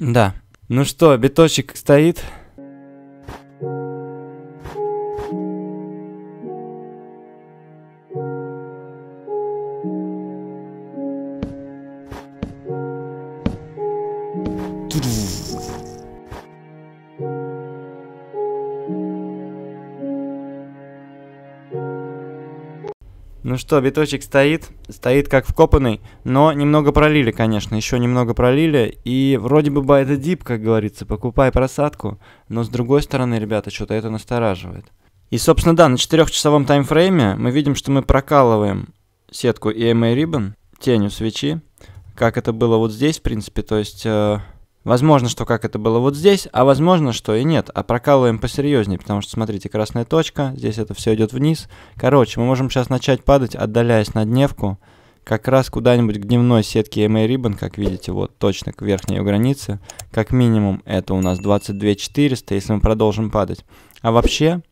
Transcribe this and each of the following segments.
Да. Ну что, биточек стоит? Tudo. Ну что, биточек стоит, стоит как вкопанный, но немного пролили, конечно, еще немного пролили. И вроде бы это дип, как говорится, покупай просадку, но с другой стороны, ребята, что-то это настораживает. И, собственно, да, на 4-часовом таймфрейме мы видим, что мы прокалываем сетку EMA Ribbon тенью свечи, как это было вот здесь, в принципе, то есть... Э, Возможно, что как это было вот здесь, а возможно, что и нет. А прокалываем посерьезнее, потому что, смотрите, красная точка, здесь это все идет вниз. Короче, мы можем сейчас начать падать, отдаляясь на дневку, как раз куда-нибудь к дневной сетке MA Ribbon, как видите, вот точно к верхней ее границе. Как минимум это у нас 22 400, если мы продолжим падать. А вообще,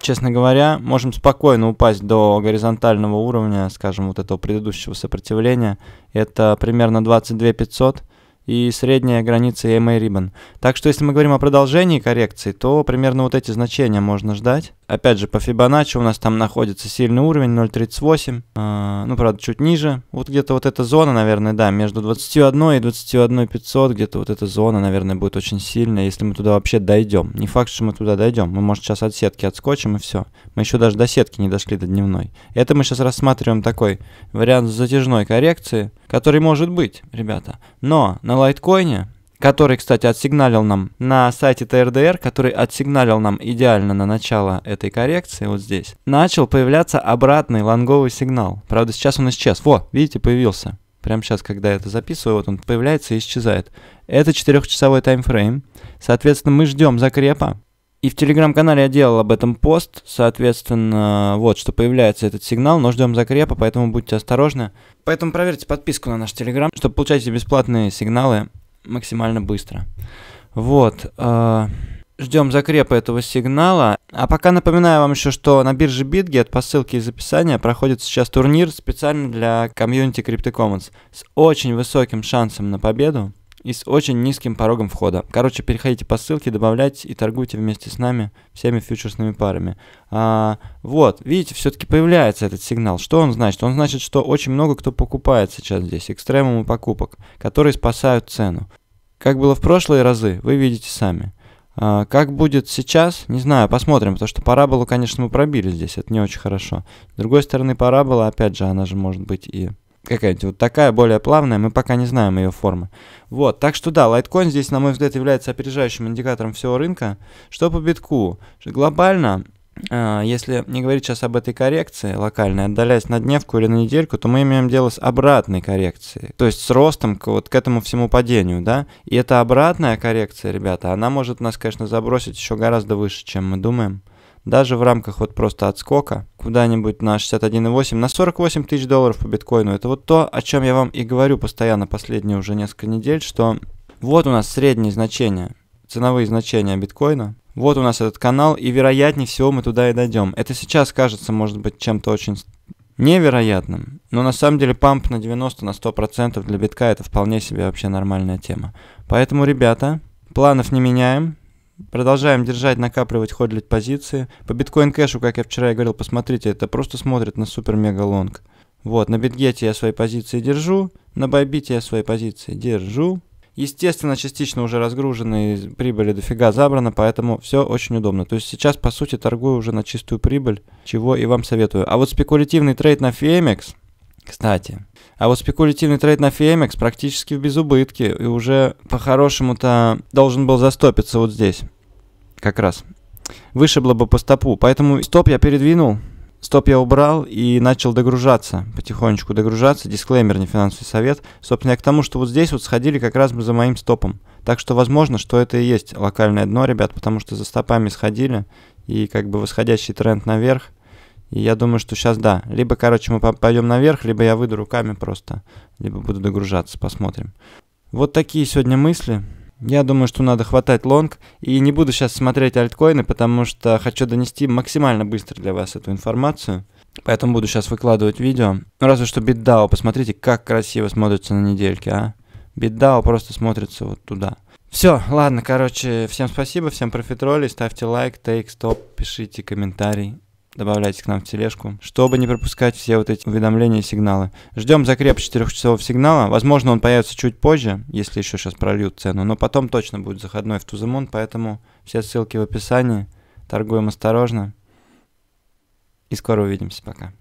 честно говоря, можем спокойно упасть до горизонтального уровня, скажем, вот этого предыдущего сопротивления. Это примерно 22 500 и средняя граница EMA Ribbon. Так что если мы говорим о продолжении коррекции, то примерно вот эти значения можно ждать. Опять же, по Фибоначчи у нас там находится сильный уровень 0.38. А, ну, правда, чуть ниже. Вот где-то вот эта зона, наверное, да, между 21 и 21.500 где-то вот эта зона, наверное, будет очень сильная, если мы туда вообще дойдем. Не факт, что мы туда дойдем. Мы, может, сейчас от сетки отскочим и все. Мы еще даже до сетки не дошли до дневной. Это мы сейчас рассматриваем такой вариант затяжной коррекции, который может быть, ребята. Но на лайткоине который, кстати, отсигналил нам на сайте ТРДР, который отсигналил нам идеально на начало этой коррекции, вот здесь, начал появляться обратный лонговый сигнал. Правда, сейчас он исчез. Во, видите, появился. Прямо сейчас, когда я это записываю, вот он появляется и исчезает. Это 4-часовой таймфрейм. Соответственно, мы ждем закрепа. И в телеграм-канале я делал об этом пост, соответственно, вот что появляется этот сигнал, но ждем закрепа, поэтому будьте осторожны. Поэтому проверьте подписку на наш телеграм, чтобы получать бесплатные сигналы максимально быстро. Вот. Э, ждем закрепа этого сигнала. А пока напоминаю вам еще, что на бирже BitGet по ссылке из описания проходит сейчас турнир специально для комьюнити CryptoCommons с очень высоким шансом на победу и с очень низким порогом входа. Короче, переходите по ссылке, добавляйте и торгуйте вместе с нами всеми фьючерсными парами. А, вот, видите, все-таки появляется этот сигнал. Что он значит? Он значит, что очень много кто покупает сейчас здесь, экстремумы покупок, которые спасают цену. Как было в прошлые разы, вы видите сами. А, как будет сейчас, не знаю, посмотрим, потому что параболу, конечно, мы пробили здесь, это не очень хорошо. С другой стороны, парабола, опять же, она же может быть и какая-нибудь вот такая, более плавная, мы пока не знаем ее формы. Вот, так что да, лайткоин здесь, на мой взгляд, является опережающим индикатором всего рынка. Что по битку? Глобально, э, если не говорить сейчас об этой коррекции локальной, отдаляясь на дневку или на недельку, то мы имеем дело с обратной коррекцией, то есть с ростом к, вот к этому всему падению, да, и эта обратная коррекция, ребята, она может нас, конечно, забросить еще гораздо выше, чем мы думаем даже в рамках вот просто отскока куда-нибудь на 61,8, на 48 тысяч долларов по биткоину. Это вот то, о чем я вам и говорю постоянно последние уже несколько недель, что вот у нас средние значения, ценовые значения биткоина. Вот у нас этот канал, и вероятнее всего мы туда и дойдем. Это сейчас кажется, может быть, чем-то очень невероятным, но на самом деле памп на 90, на 100% для битка это вполне себе вообще нормальная тема. Поэтому, ребята, планов не меняем, Продолжаем держать, накапливать, ходлить позиции. По биткоин кэшу, как я вчера и говорил, посмотрите, это просто смотрит на супер-мега-лонг. Вот, на битгете я свои позиции держу, на байбите я свои позиции держу. Естественно, частично уже разгружены, прибыли дофига забрано, поэтому все очень удобно. То есть сейчас, по сути, торгую уже на чистую прибыль, чего и вам советую. А вот спекулятивный трейд на Фемикс – кстати, а вот спекулятивный трейд на Фемикс практически в безубытке и уже по-хорошему-то должен был застопиться вот здесь. Как раз. Вышибло бы по стопу, поэтому стоп я передвинул, Стоп я убрал и начал догружаться, потихонечку догружаться. Дисклеймер, не финансовый совет. Собственно, я к тому, что вот здесь вот сходили как раз за моим стопом. Так что возможно, что это и есть локальное дно, ребят, потому что за стопами сходили. И как бы восходящий тренд наверх и я думаю, что сейчас да. Либо, короче, мы пойдем наверх, либо я выйду руками просто, либо буду догружаться, посмотрим. Вот такие сегодня мысли. Я думаю, что надо хватать лонг. И не буду сейчас смотреть альткоины, потому что хочу донести максимально быстро для вас эту информацию. Поэтому буду сейчас выкладывать видео. Ну, разве что BitDAO, посмотрите, как красиво смотрится на недельке, а. BitDAO просто смотрится вот туда. Все, ладно, короче, всем спасибо, всем профитролей, ставьте лайк, тейк, стоп, пишите комментарий. Добавляйтесь к нам в тележку, чтобы не пропускать все вот эти уведомления и сигналы. Ждем закреп 4-часового сигнала. Возможно, он появится чуть позже, если еще сейчас прольют цену, но потом точно будет заходной в Тузамон, поэтому все ссылки в описании. Торгуем осторожно. И скоро увидимся. Пока.